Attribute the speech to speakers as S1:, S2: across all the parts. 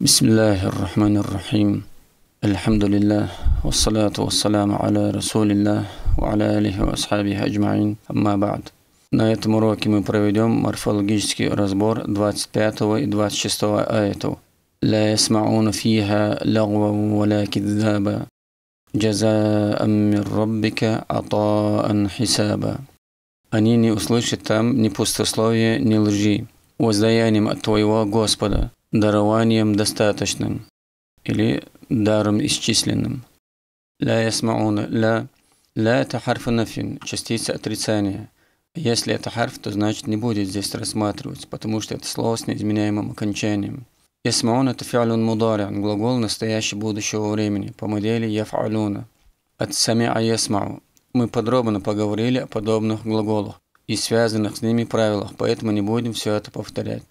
S1: بسم الله الرحمن الرحيم الحمد لله والصلاة والسلام على رسول الله وعلى آله وأصحابه أجمعين أما بعد На этом уроке мы проведем морфологический разбор 25 и 26 аятов. لا يسمعون فيها لغوا ولا كذابا جزاء من ربك عطاء حسابا Они не услышат там ни пустословия, ни лжи, воздаянием от Твоего Господа. дарованием достаточным или даром исчисленным. Ля ясмауна, ля, ля это харф нафин, частица отрицания. Если это харф, то значит не будет здесь рассматривать, потому что это слово с неизменяемым окончанием. Ясмаун это фиалюн мударян, глагол настоящего будущего времени, по модели яфалюна. От самиа ясмау. Мы подробно поговорили о подобных глаголах и связанных с ними правилах, поэтому не будем все это повторять.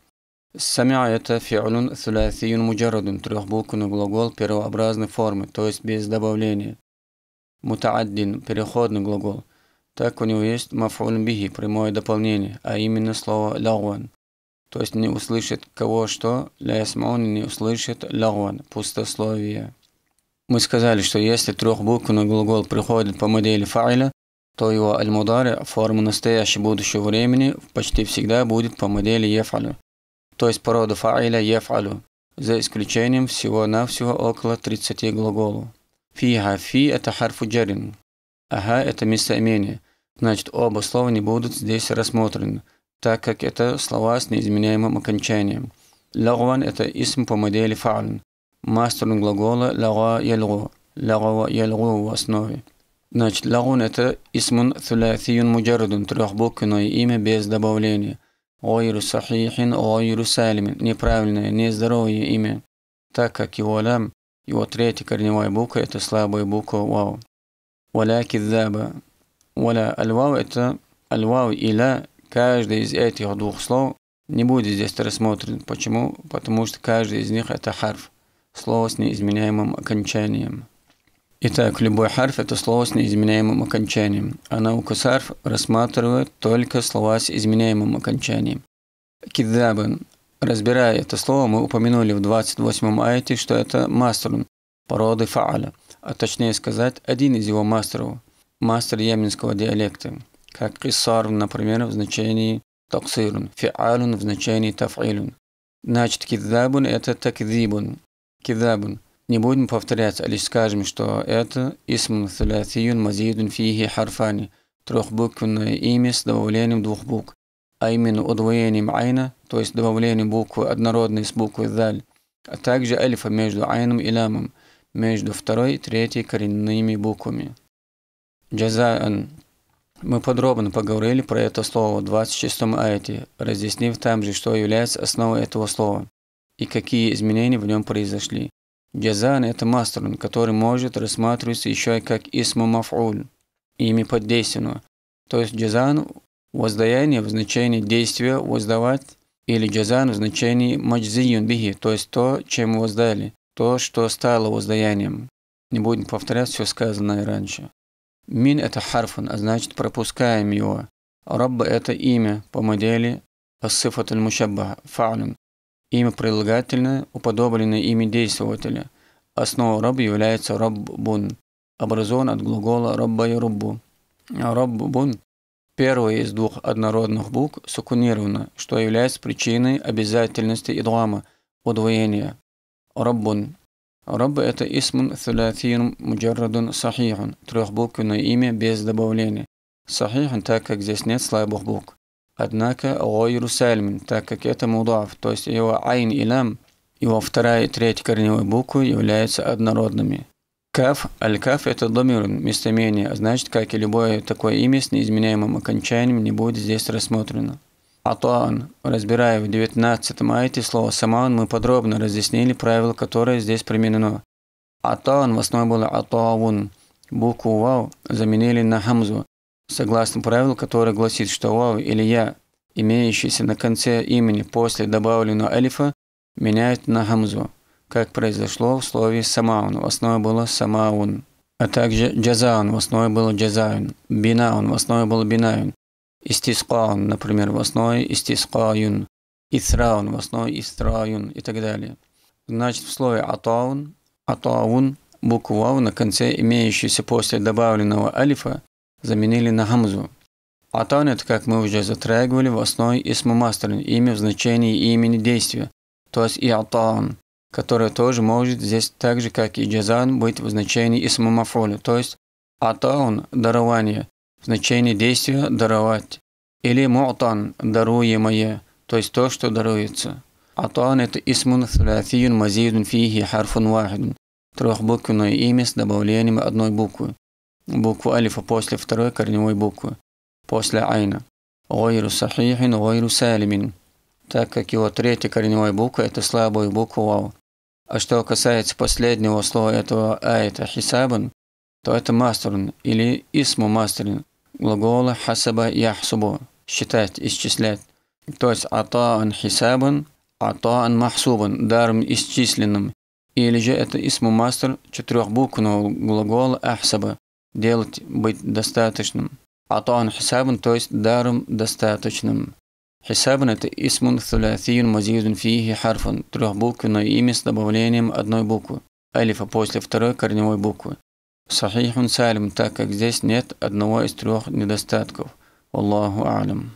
S1: Самя – это фиалюн сулясиюн муджарадун, трехбуквенный глагол первообразной формы, то есть без добавления. Мутааддин – переходный глагол. Так у него есть мафуль бихи – прямое дополнение, а именно слово лауан. То есть не услышит кого что, лясмаун не услышит лауан – пустословие. Мы сказали, что если трехбуквенный глагол приходит по модели файля, то его аль-мудари – форма настоящего будущего времени почти всегда будет по модели ефалю то есть порода фаиля «яфалю», за исключением всего-навсего около 30 глаголов. Фиха фи – это харфу джарин. Ага – это местоимение. Значит, оба слова не будут здесь рассмотрены, так как это слова с неизменяемым окончанием. Лагван – это исм по модели фаалин. Мастер глагола лага ялгу. Лагава ялгу в основе. Значит, лагун – это исмун thuляфиюн муджаридун, трехбуквенное имя без добавления ойру сахихин, ойру салимин, неправильное, нездоровое имя, так как его лам, его третья корневая буква – это слабая буква вау. Валя кидзаба. Валя альвау – это альвау и ля. Каждый из этих двух слов не будет здесь рассмотрен. Почему? Потому что каждый из них – это харф, слово с неизменяемым окончанием. Итак, любой харф – это слово с неизменяемым окончанием, а наука сарф рассматривает только слова с изменяемым окончанием. Кидабан. Разбирая это слово, мы упомянули в 28-м айте, что это мастерун, породы фааля, а точнее сказать, один из его мастеров, мастер йеменского диалекта, как кисар, например, в значении токсирун, фиалун в значении тафилун. Значит, кидабун – это такдибун, кидабун – не будем повторять, а лишь скажем, что это «Исм Тулятиюн Мазидун Фихи Харфани» трехбуквенное имя с добавлением двух букв, а именно удвоением айна, то есть добавлением буквы однородной с буквой «даль», а также альфа между айном и лямом, между второй и третьей коренными буквами. Джазаан. Мы подробно поговорили про это слово в 26-м аяте, разъяснив там же, что является основой этого слова и какие изменения в нем произошли. Джазан это маструн, который может рассматриваться еще и как исму мафуль, имя поддейственного. То есть джазан – воздаяние в значении действия воздавать, или джазан в значении маджзиюн бихи, то есть то, чем воздали, то, что стало воздаянием. Не будем повторять все сказанное раньше. Мин – это харфун, а значит пропускаем его. Рабба – это имя по модели асифатуль мушаббах, фаулун, Имя прилагательное уподобленное имя действователя. Основа роб является роббун, образован от глагола робба и роббу. Роббун – первый из двух однородных букв сукунирована, что является причиной обязательности идлама – удвоения. Роббун роб это исмун thulathin муджаррадун сахихун, трехбуквенное имя без добавления. Сахихун, так как здесь нет слабых букв. Однако гойру сальмин, так как это мудаф, то есть его айн и лам, его вторая и третья корневые буквы являются однородными. Каф, аль-каф – это домир, местоимение, а значит, как и любое такое имя с неизменяемым окончанием не будет здесь рассмотрено. Атуан. Разбирая в 19 айте слово «саман», мы подробно разъяснили правило, которое здесь применено. Атуан в основе было «атуавун». Букву «вау» заменили на «хамзу», согласно правилу, которое гласит, что вау или я, имеющийся на конце имени после добавленного алифа, меняют на гамзу, как произошло в слове «самаун». В основе было «самаун», а также «джазаун», в основе было «джазаун», «бинаун», в основе было «бинаун», «истискаун», например, в основе Истискаун, «исраун», в основе «истраюн» и так далее. Значит, в слове «атаун», «атаун» буква «вау» на конце, имеющаяся после добавленного алифа, заменили на хамзу. Атанет, как мы уже затрагивали, в основе исму мастерин, имя в значении имени действия, то есть и атан, которое тоже может здесь так же, как и джазан, быть в значении исму мафоли, то есть атаун – дарование, в значении действия – даровать, или муатан – даруемое, то есть то, что даруется. Атан – это исмун флафиюн мазидун фихи харфун вахидун, трехбуквенное имя с добавлением одной буквы букву алифа после второй корневой буквы, после айна. Гойру сахихин, гойру салимин, так как его третья корневая буква – это слабую букву вау. А что касается последнего слова этого айта хисабан, то это мастерн или исму мастерн, глагола хасаба яхсубу – считать, исчислять. То есть атаан хисабан, атаан махсубан – даром исчисленным. Или же это исму мастер четырехбуквенного глагола ахсаба делать быть достаточным. а то он хисабун, то есть даром достаточным. Хисабун – это исмун thulathiyyun мазидун фихи харфун, трехбуквенное имя с добавлением одной буквы, алифа после второй корневой буквы. Сахихун салим, так как здесь нет одного из трех недостатков. Аллаху алям.